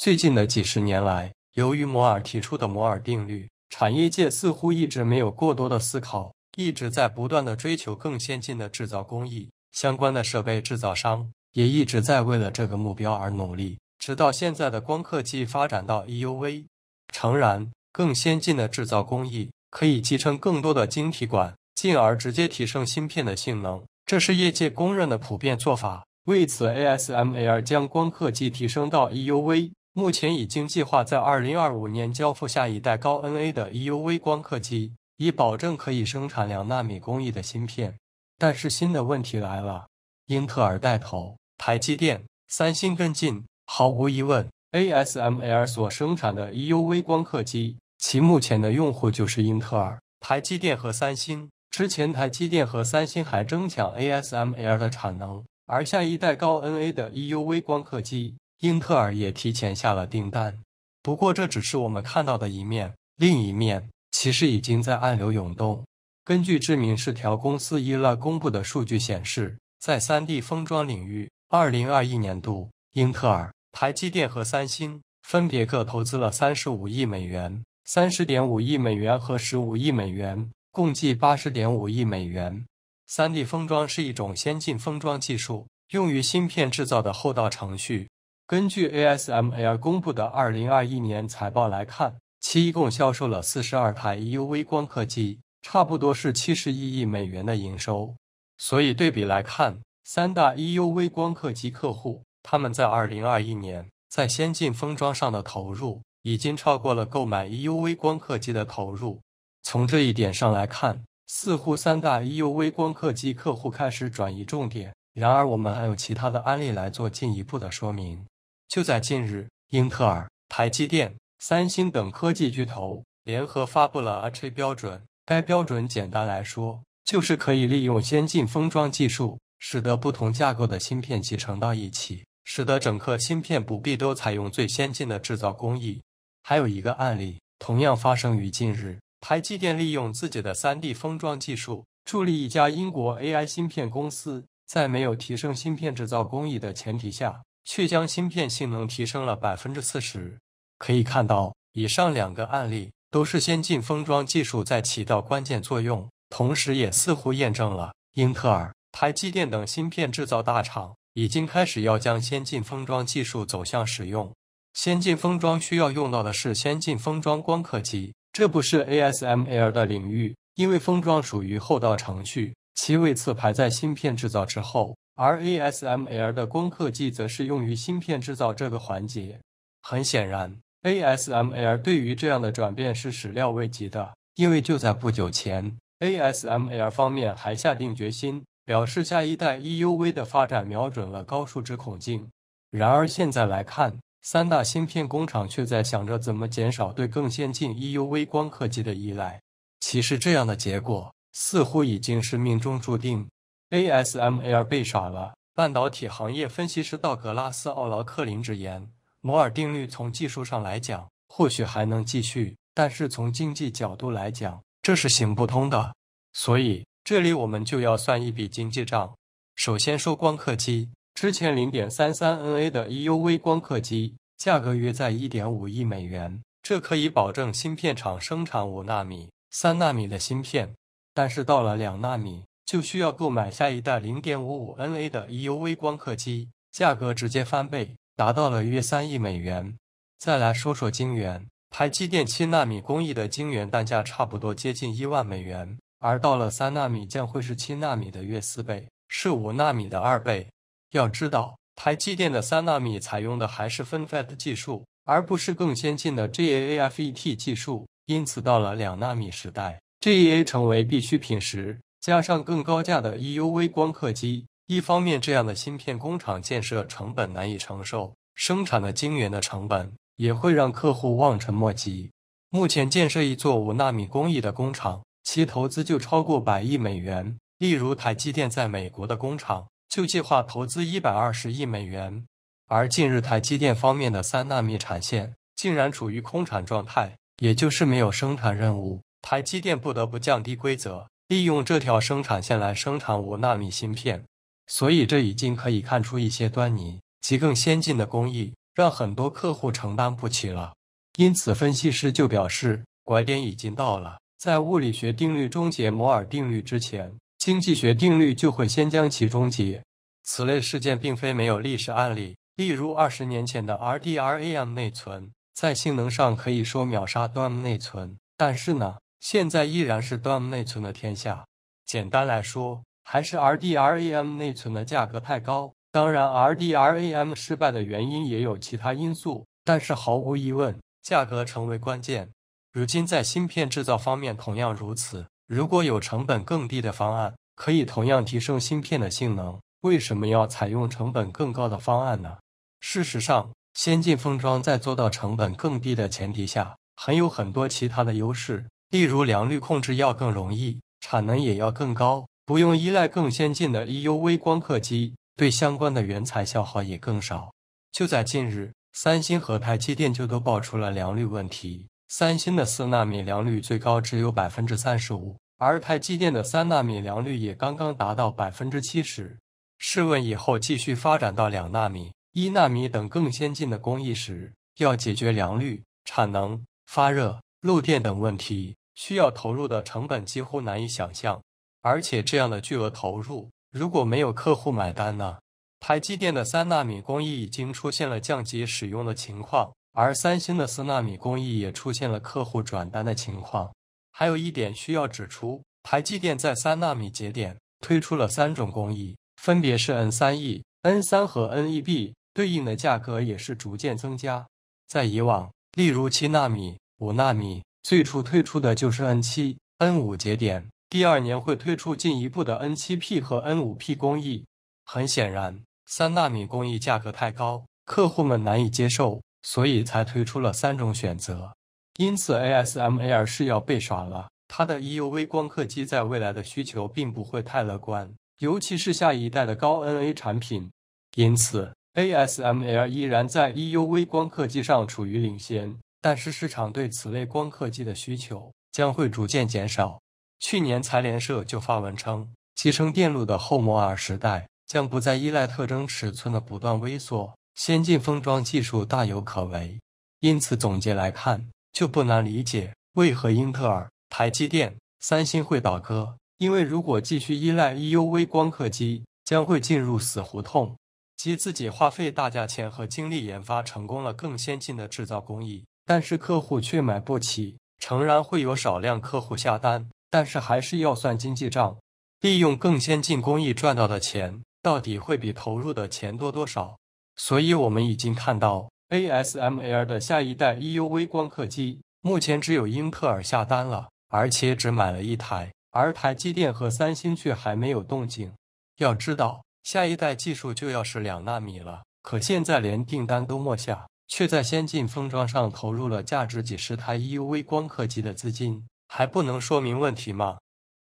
最近的几十年来，由于摩尔提出的摩尔定律，产业界似乎一直没有过多的思考，一直在不断的追求更先进的制造工艺。相关的设备制造商也一直在为了这个目标而努力。直到现在的光刻机发展到 EUV。诚然，更先进的制造工艺可以集成更多的晶体管，进而直接提升芯片的性能，这是业界公认的普遍做法。为此，ASML 将光刻机提升到 EUV。目前已经计划在二零二五年交付下一代高 NA 的 EUV 光刻机，以保证可以生产两纳米工艺的芯片。但是新的问题来了：英特尔带头，台积电、三星跟进。毫无疑问，ASML 所生产的 EUV 光刻机，其目前的用户就是英特尔、台积电和三星。之前台积电和三星还争抢 ASML 的产能，而下一代高 NA 的 EUV 光刻机。英特尔也提前下了订单，不过这只是我们看到的一面，另一面其实已经在暗流涌动。根据知名市条公司伊乐公布的数据显示，在 3D 封装领域，2021年度，英特尔、台积电和三星分别各投资了35亿美元、30.5亿美元和15亿美元，共计80.5亿美元。3D 封装是一种先进封装技术，用于芯片制造的后道程序。根据 ASML 公布的二零二一年财报来看，其一共销售了四十二台 EUV 光刻机，差不多是七十亿亿美元的营收。所以对比来看，三大 EUV 光刻机客户他们在二零二一年在先进封装上的投入，已经超过了购买 EUV 光刻机的投入。从这一点上来看，似乎三大 EUV 光刻机客户开始转移重点。然而，我们还有其他的案例来做进一步的说明。就在近日，英特尔、台积电、三星等科技巨头联合发布了 A 标准。该标准简单来说，就是可以利用先进封装技术，使得不同架构的芯片集成到一起，使得整颗芯片不必都采用最先进的制造工艺。还有一个案例，同样发生于近日，台积电利用自己的三 D 封装技术，助力一家英国 AI 芯片公司，在没有提升芯片制造工艺的前提下。却将芯片性能提升了百分之四十。可以看到，以上两个案例都是先进封装技术在起到关键作用，同时也似乎验证了英特尔、台积电等芯片制造大厂已经开始要将先进封装技术走向使用。先进封装需要用到的是先进封装光刻机，这不是 ASML 的领域，因为封装属于后道程序，其位次排在芯片制造之后。而 ASML 的光刻机则是用于芯片制造这个环节。很显然，ASML 对于这样的转变是始料未及的，因为就在不久前，ASML 方面还下定决心表示，下一代 EUV 的发展瞄准了高数值孔径。然而现在来看，三大芯片工厂却在想着怎么减少对更先进 EUV 光刻机的依赖。其实这样的结果似乎已经是命中注定。ASML 被耍了！半导体行业分析师道格拉斯·奥劳克林直言：“摩尔定律从技术上来讲或许还能继续，但是从经济角度来讲这是行不通的。所以这里我们就要算一笔经济账。首先说光刻机，之前 0.33NA 的 EUV 光刻机价格约在1.5亿美元，这可以保证芯片厂生产5纳米、3纳米的芯片。但是到了2纳米。”就需要购买下一代零点五五 n a 的 EUV 光刻机，价格直接翻倍，达到了约三亿美元。再来说说晶圆，台积电七纳米工艺的晶圆单价差不多接近一万美元，而到了三纳米将会是七纳米的约四倍，是五纳米的二倍。要知道，台积电的三纳米采用的还是 FinFET 技术，而不是更先进的 GAAFET 技术。因此，到了两纳米时代，GAA 成为必需品时。加上更高价的 EUV 光刻机，一方面这样的芯片工厂建设成本难以承受，生产的晶圆的成本也会让客户望尘莫及。目前建设一座五纳米工艺的工厂，其投资就超过百亿美元。例如台积电在美国的工厂就计划投资一百二十亿美元。而近日台积电方面的三纳米产线竟然处于空产状态，也就是没有生产任务，台积电不得不降低规则。利用这条生产线来生产五纳米芯片，所以这已经可以看出一些端倪。其更先进的工艺让很多客户承担不起了，因此分析师就表示拐点已经到了。在物理学定律终结摩尔定律之前，经济学定律就会先将其终结。此类事件并非没有历史案例，例如二十年前的 RDRAM 内存，在性能上可以说秒杀 DRAM 内存，但是呢？现在依然是 DRAM 内存的天下。简单来说，还是 RD RAM 内存的价格太高。当然，RD RAM 失败的原因也有其他因素，但是毫无疑问，价格成为关键。如今在芯片制造方面同样如此。如果有成本更低的方案，可以同样提升芯片的性能，为什么要采用成本更高的方案呢？事实上，先进封装在做到成本更低的前提下，还有很多其他的优势。例如良率控制要更容易，产能也要更高，不用依赖更先进的 EUV 光刻机，对相关的原材消耗也更少。就在近日，三星和台积电就都爆出了良率问题。三星的四纳米良率最高只有百分之三十五，而台积电的三纳米良率也刚刚达到百分之七十。试问以后继续发展到两纳米、一纳米等更先进的工艺时，要解决良率、产能、发热、漏电等问题。需要投入的成本几乎难以想象，而且这样的巨额投入如果没有客户买单呢？台积电的三纳米工艺已经出现了降级使用的情况，而三星的四纳米工艺也出现了客户转单的情况。还有一点需要指出，台积电在三纳米节点推出了三种工艺，分别是 N 三 E、N 三和 NEB，对应的价格也是逐渐增加。在以往，例如七纳米、五纳米。最初推出的就是 N7、N5 节点，第二年会推出进一步的 N7P 和 N5P 工艺。很显然，三纳米工艺价格太高，客户们难以接受，所以才推出了三种选择。因此，ASML 是要被耍了，它的 EUV 光刻机在未来的需求并不会太乐观，尤其是下一代的高 NA 产品。因此，ASML 依然在 EUV 光刻机上处于领先。但是市场对此类光刻机的需求将会逐渐减少。去年财联社就发文称，集成电路的后摩尔时代将不再依赖特征尺寸的不断微缩，先进封装技术大有可为。因此，总结来看，就不难理解为何英特尔、台积电、三星会倒戈。因为如果继续依赖 EUV 光刻机，将会进入死胡同，即自己花费大价钱和精力研发成功了更先进的制造工艺。但是客户却买不起，诚然会有少量客户下单，但是还是要算经济账。利用更先进工艺赚到的钱，到底会比投入的钱多多少？所以，我们已经看到 ASML 的下一代 EUV 光刻机，目前只有英特尔下单了，而且只买了一台，而台积电和三星却还没有动静。要知道，下一代技术就要是两纳米了，可现在连订单都没下。却在先进封装上投入了价值几十台 EUV 光刻机的资金，还不能说明问题吗？